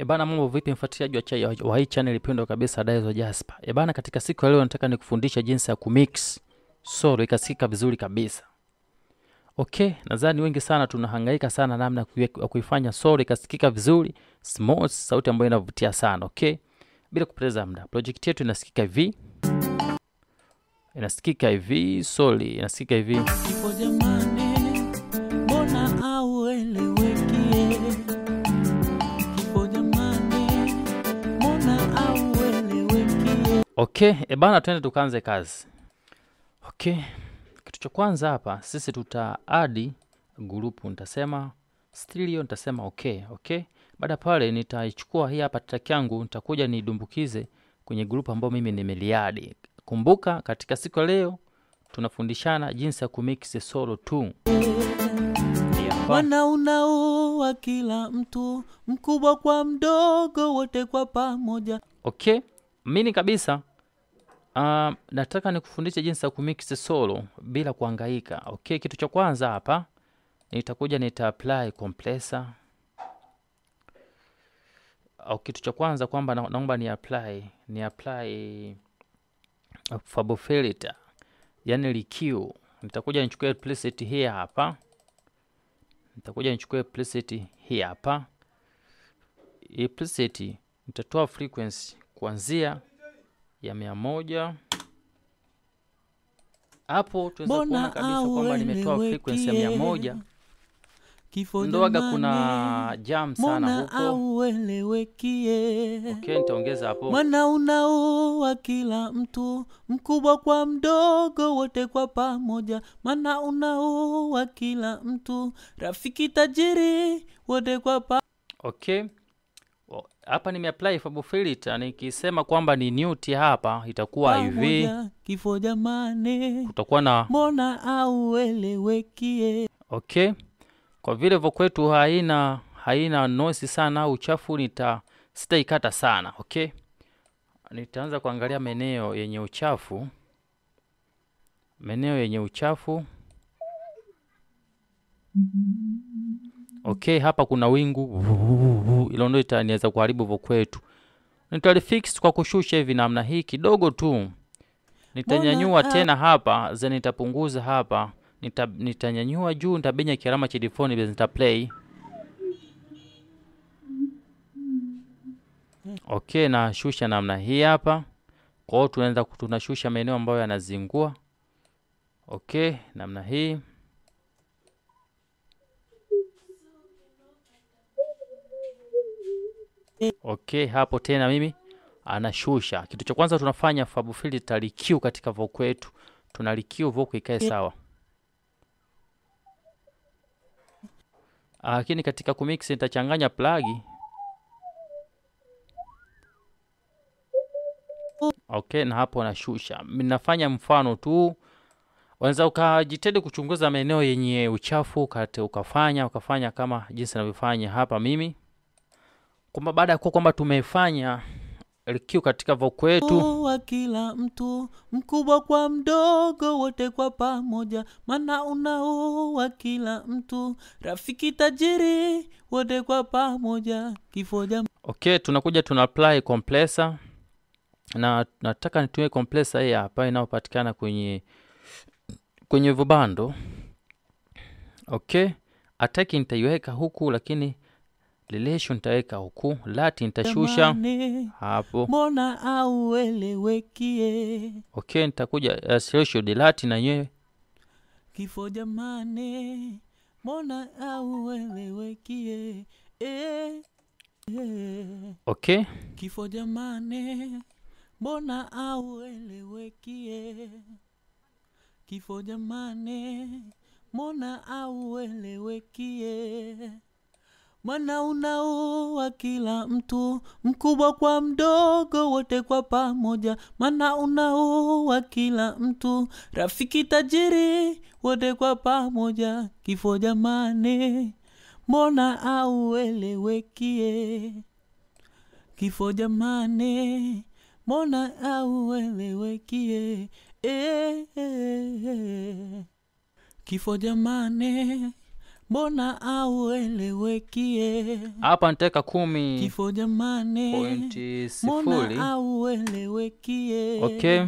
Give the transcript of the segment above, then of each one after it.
Ebana, eh, mambo vipi mfuatiliaji wa chai wa hii channel pendwa kabisa Daizo Jasper. Ebana, eh, katika siku ya leo nataka nikufundisha jinsi ya kumix solo ikasikika vizuri kabisa. Okay, nadhani wengi sana tunahangaika sana namna ya kuifanya solo ikasikika vizuri smooth, sauti ambayo inavutia sana. Okay, bila kupoteza muda, project yetu inasikika hivi, inasikika hivi, solo inasikika hivi. Kipo jamani Okay, e bana, twende tukaanze kazi. Okay, kitu cha kwanza hapa sisi tuta add grupu, nitasema Stilio nitasema okay, okay. Baada pale nitaichukua hii hapa track yangu nitakuja nidumbukize kwenye grupu ambayo mimi nimeliadi. Kumbuka katika siku leo tunafundishana jinsi ya kumix solo tu. Wana kila mtu mkubwa kwa mdogo wote kwa pamoja. Okay, mini kabisa Uh, nataka nikufundishe jinsi ya kumix solo bila kuangaika Okay, kitu cha kwanza hapa nitakuja nita apply compressor. Au kitu cha kwanza kwamba naomba ni apply, ni apply uh, fabo filter. Yaani likiu. Nitakuja nichukue preset hii hapa. Nitakuja nichukue preset hii hapa. Hii preset nitatoa frequency kuanzia ya mia moja hapo tunaweza kuona kabisa kwamba nimetoa frequency ya mia moja ndoaga kuna jam sana auelewekie okay, nitaongeza hapo mwana unaoa kila mtu mkubwa kwa mdogo wote kwa pamoja mwana unaoa kila mtu rafiki tajiri wote kwa pa okay hapa nimeapply for filter nikisema kwamba ni newt hapa itakuwa hivi kifo jamani kutakuwa na mbona auelewekie okay kwa vile vo kwetu haina haina nosi sana uchafu nita sitaikata sana okay nitaanza kuangalia maeneo yenye uchafu maeneo yenye uchafu mm -hmm okay, hapa kuna wingu ilo kuharibu vo kwetu. Nitalifix kwa kushusha hivi namna hii kidogo tu, nitanyanyua ah, tena hapa then nitapunguza hapa nita, nitanyanyua juu, nitabenya kiarama cha default nitaplay. Okay, nashusha namna hii hapa. kwao hiyo tunashusha maeneo ambayo yanazingua. Okay, namna hii. Okay, hapo tena mimi anashusha. Kitu cha kwanza tunafanya fabufili tutalikiu katika voku yetu, tunalikiu voku ikae sawa. Ah, lakini katika kumix nitachanganya plug. Okay, na hapo anashusha Ninafanya mfano tu Wanaweza ukajitahidi kuchunguza maeneo yenye uchafu ukate, ukafanya ukafanya kama jinsi ninavyofanya hapa mimi kwamba baada ya kuwa kwamba tumefanya LQ katika voku yetu wa kila mtu mkubwa kwa mdogo wote kwa pamoja maana unao wa kila mtu rafiki tajiri wote kwa pamoja kifoja okay tunakuja tuna apply compressor na nataka nitumie komplesa hii hapa inayopatikana kwenye kwenye vibando okay ataki nitaiweka huku lakini lelesho nitaweka huku, lati nitashusha hapo, mbona auelewekie. Okay, nitakuja uh, sio lati na yenyewe kifo jamani, mbona auelewekie e, e. Okay, kifo jamani, mbona auelewekie kifo jamani, mbona auelewekie unao wa kila mtu, mkubwa kwa mdogo, wote kwa pamoja, unao wa kila mtu, rafiki tajiri, wote kwa pamoja, kifo jamani, mbona auelewekie? Kifo jamani, mbona auelewekie? E, e, e. Kifo jamani mbona auelewekie hapa nteka kumi kifo jamani pointi auelewekie okay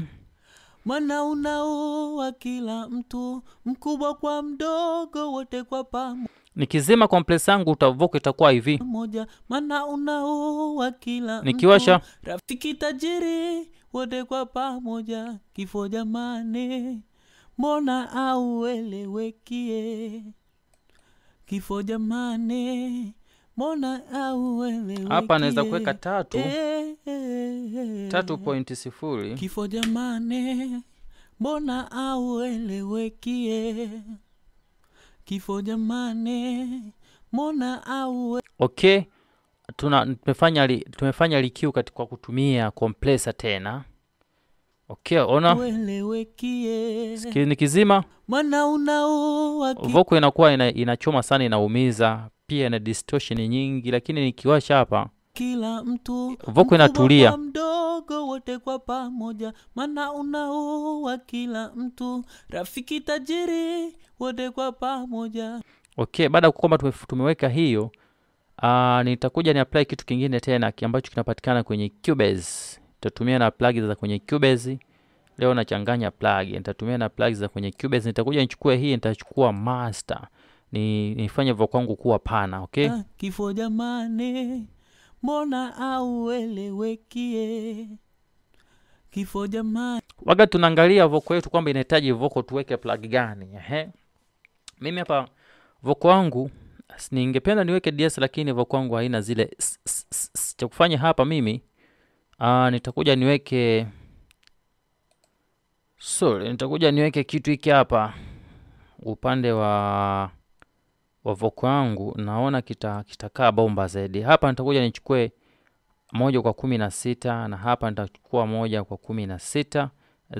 maana unaua kila mtu mkubwa kwa mdogo wote kwa pamoja nikizima komples yangu utavuka itakuwa hivi moja maana unaua kila nikiwasha rafiki tajiri wote kwa pamoja kifo jamani mbona auelewekie kifo jamani mona au wewe hapa anaweza kuweka tatu e, e, e, tatu point sifuri kifo jamane mbona auelewekie kifo jamani mbona au okay tuna tumefanya li, tumefanya likiu kwa kutumia compressor tena okay ona ni kizima voko inakuwa ina, inachoma sana inaumiza pia ina distortion nyingi lakini nikiwasha hapa kila mtu voko inatulia mdogo wote kwa pamoja maana unaoa kila mtu rafiki tajiri wote kwa pamoja okay baada ya kwamba tumeweka hiyo uh, nitakuja ni apply kitu kingine tena ambacho kinapatikana kwenye cubase nitatumia na plug za kwenye Cubase. Leo nachanganya plug, nitatumia na plug za kwenye Cubase. Nitakuja nichukue hii, nitachukua master ni nifanye vo kwangu kuwa pana okay? Ah, kifo jamani, mbona auelewekie kifo jamani. Waga tunaangalia voko yetu kwamba inahitaji voko tuweke plug gani. Ehe, mimi hapa voko wangu ningependa niweke DS, lakini voko wangu haina zile cha kufanya hapa mimi Aa, ah, nitakuja niweke sorry, nitakuja niweke kitu hiki hapa upande wa wa voko yangu, naona kitakaa kita bomba zaidi. Hapa nitakuja nichukue moja kwa kumi na sita na hapa nitachukua moja kwa kumi na sita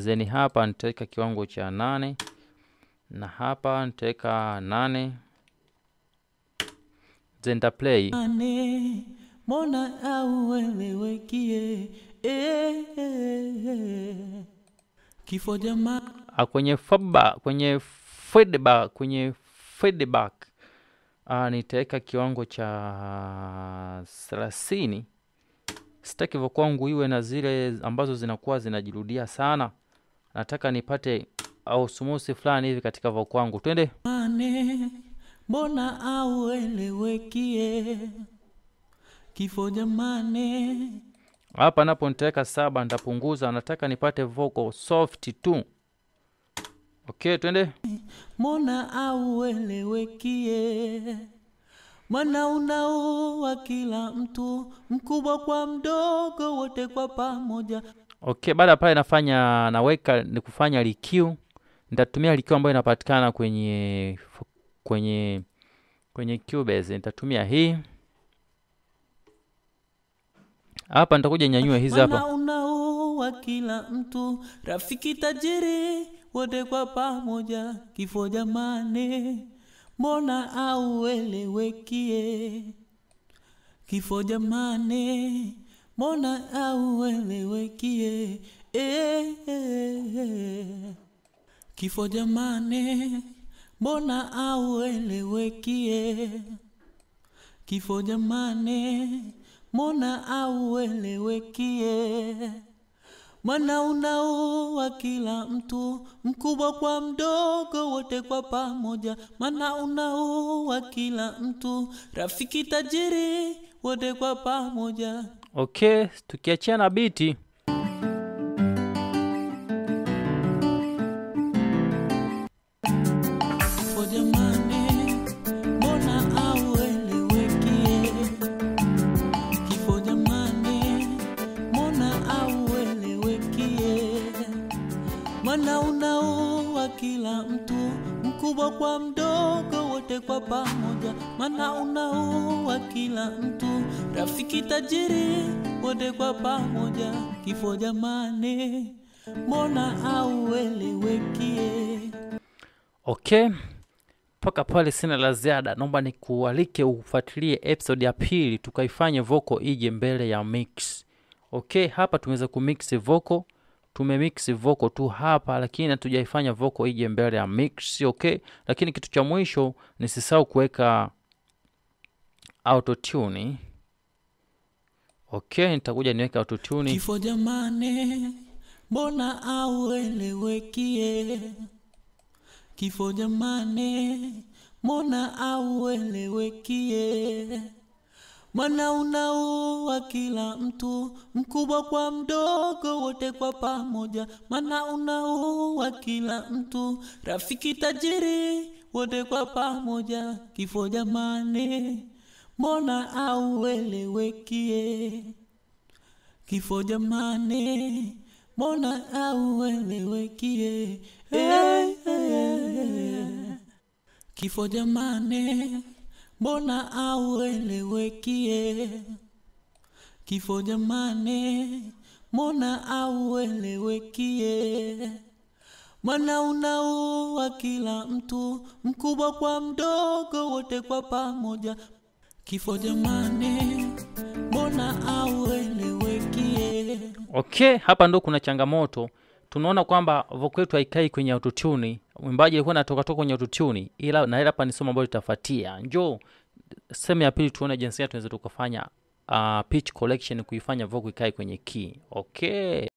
then hapa nitaweka kiwango cha nane na hapa nitaweka nane then nitaplay mona auelewekie e, e, e. kifo jamaa ah, kwenye faba kwenye fedba kwenye feedback ah, nitaweka kiwango cha thelathini sitaki vokwangu kwangu iwe na zile ambazo zinakuwa zinajirudia sana nataka nipate ausumusi fulani hivi katika vokwangu kwangu twende mbona auelewekie kifo jamane. Hapa napo nitaweka saba, nitapunguza, nataka nipate vocal soft tu. Okay, twende. Mona auelewekie mwana unaoa kila mtu, mkubwa kwa mdogo, wote kwa pamoja. Okay, baada pale nafanya naweka ni kufanya likiu, nitatumia likiu ambayo inapatikana kwenye kwenye kwenye Cubase, nitatumia hii hapa nitakuja nyanyua hizi hapa unaoa kila mtu rafiki tajiri wote kwa pamoja kifo jamani mbona auelewekie kifo jamani mbona auelewekie e, kifo jamani mbona auelewekie kifo jamani mona auelewekie? Maana unaua kila mtu, mkubwa kwa mdogo, wote kwa pamoja. Maana unaua kila mtu, rafiki tajiri, wote kwa pamoja. Okay, tukiachia na biti wote kwa pamoja, maana unaua kila mtu, rafiki tajiri wote kwa pamoja. Kifo jamani, mbona hauelewekie? Okay, mpaka pale sina la ziada. Naomba nikualike ufuatilie episode ya pili, tukaifanye voko ije mbele ya mix. Okay, hapa tumeweza kumix voko tumemix vocal tu hapa, lakini hatujaifanya vocal ije mbele ya mix, okay. Lakini kitu cha mwisho nisisahau kuweka auto tune. Okay, nitakuja niweke auto tune. Kifo jamani, mbona auelewekie? Kifo jamani, mbona auelewekie? Maana unaoa kila mtu, mkubwa kwa mdogo, wote kwa pamoja. Maana unaoa kila mtu, rafiki tajiri, wote kwa pamoja. Kifo jamani, mbona auelewekie? Kifo jamani, mbona auelewekie? Eh, hey, eh, eh, hey, hey. Kifo jamani mbona auelewekie kifo jamani, mbona auelewekie maana unaua kila mtu, mkubwa kwa mdogo, wote kwa pamoja. Kifo jamani, mbona auelewekie. Okay, hapa ndo kuna changamoto tunaona kwamba voku yetu haikai kwenye autotune. Mwimbaji alikuwa natokatoka kwenye autotune, ila na hapa ni somo ambalo litafuatia. Njoo sehemu ya pili, tuone jinsi gani tunaweza tukafanya uh, pitch collection kuifanya voku ikae kwenye key. Okay.